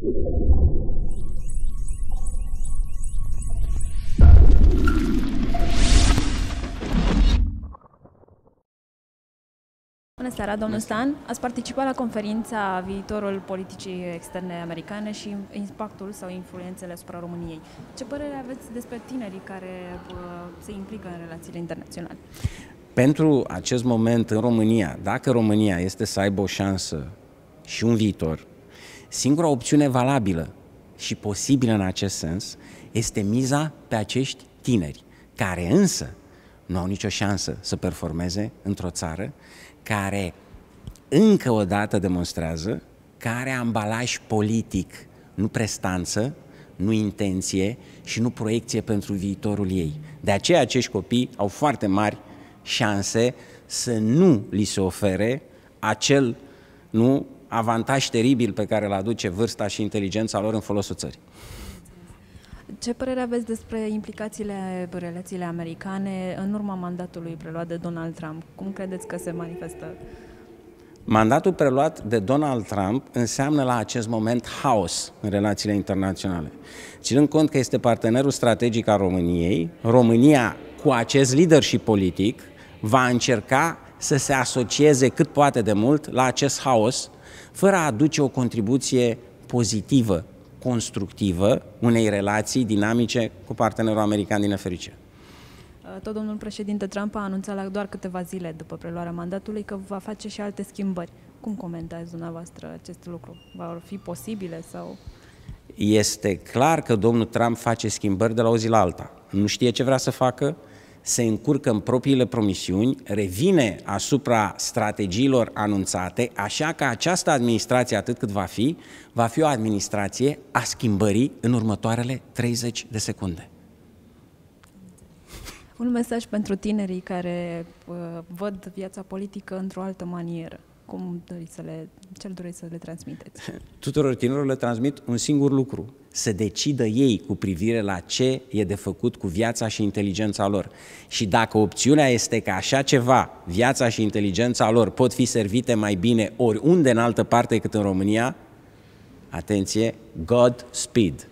Bună seara, domnul Stan. Ați participat la conferința Viitorul politicii externe americane și impactul sau influențele asupra României. Ce părere aveți despre tinerii care uh, se implică în relațiile internaționale? Pentru acest moment în România, dacă România este să aibă o șansă și un viitor, Singura opțiune valabilă și posibilă în acest sens este miza pe acești tineri, care însă nu au nicio șansă să performeze într-o țară care încă o dată demonstrează că are ambalaj politic, nu prestanță, nu intenție și nu proiecție pentru viitorul ei. De aceea acești copii au foarte mari șanse să nu li se ofere acel nu avantaj teribil pe care îl aduce vârsta și inteligența lor în folosul țării. Ce părere aveți despre implicațiile relațiile americane în urma mandatului preluat de Donald Trump? Cum credeți că se manifestă? Mandatul preluat de Donald Trump înseamnă la acest moment haos în relațiile internaționale. Ținând cont că este partenerul strategic al României, România, cu acest leadership politic, va încerca să se asocieze cât poate de mult la acest haos, fără a aduce o contribuție pozitivă, constructivă, unei relații dinamice cu partenerul american din nefericire. Uh, tot domnul președinte Trump a anunțat la doar câteva zile după preluarea mandatului că va face și alte schimbări. Cum comentați dumneavoastră acest lucru? Va fi posibile sau... Este clar că domnul Trump face schimbări de la o zi la alta. Nu știe ce vrea să facă, se încurcă în propriile promisiuni, revine asupra strategiilor anunțate, așa că această administrație, atât cât va fi, va fi o administrație a schimbării în următoarele 30 de secunde. Un mesaj pentru tinerii care uh, văd viața politică într-o altă manieră cum doriți să le, ce doriți să le transmiteți? Tuturor tinerilor le transmit un singur lucru, să decidă ei cu privire la ce e de făcut cu viața și inteligența lor. Și dacă opțiunea este că așa ceva, viața și inteligența lor pot fi servite mai bine oriunde în altă parte decât în România, atenție, God speed.